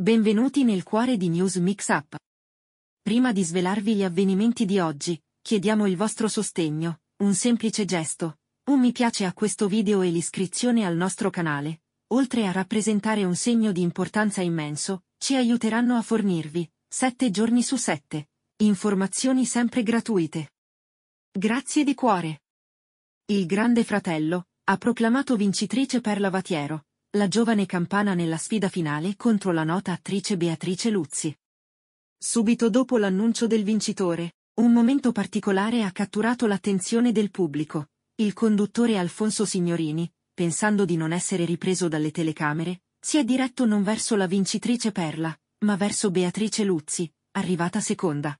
Benvenuti nel cuore di News Mix Up. Prima di svelarvi gli avvenimenti di oggi, chiediamo il vostro sostegno, un semplice gesto, un mi piace a questo video e l'iscrizione al nostro canale, oltre a rappresentare un segno di importanza immenso, ci aiuteranno a fornirvi, 7 giorni su 7, informazioni sempre gratuite. Grazie di cuore. Il Grande Fratello, ha proclamato vincitrice per Lavatiero, la giovane campana nella sfida finale contro la nota attrice Beatrice Luzzi. Subito dopo l'annuncio del vincitore, un momento particolare ha catturato l'attenzione del pubblico. Il conduttore Alfonso Signorini, pensando di non essere ripreso dalle telecamere, si è diretto non verso la vincitrice Perla, ma verso Beatrice Luzzi, arrivata seconda.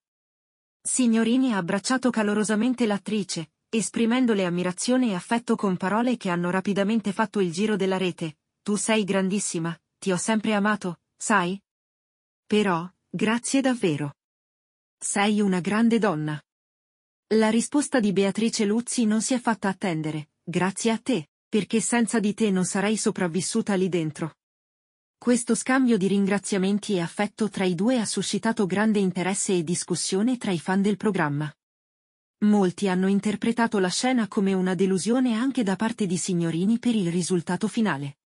Signorini ha abbracciato calorosamente l'attrice, esprimendole ammirazione e affetto con parole che hanno rapidamente fatto il giro della rete, tu sei grandissima, ti ho sempre amato, sai? Però, grazie davvero. Sei una grande donna. La risposta di Beatrice Luzzi non si è fatta attendere, grazie a te, perché senza di te non sarei sopravvissuta lì dentro. Questo scambio di ringraziamenti e affetto tra i due ha suscitato grande interesse e discussione tra i fan del programma. Molti hanno interpretato la scena come una delusione anche da parte di signorini per il risultato finale.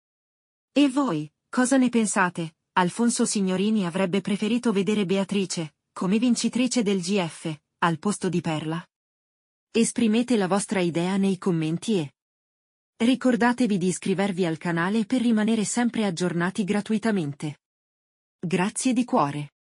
E voi, cosa ne pensate? Alfonso Signorini avrebbe preferito vedere Beatrice, come vincitrice del GF, al posto di Perla. Esprimete la vostra idea nei commenti e ricordatevi di iscrivervi al canale per rimanere sempre aggiornati gratuitamente. Grazie di cuore.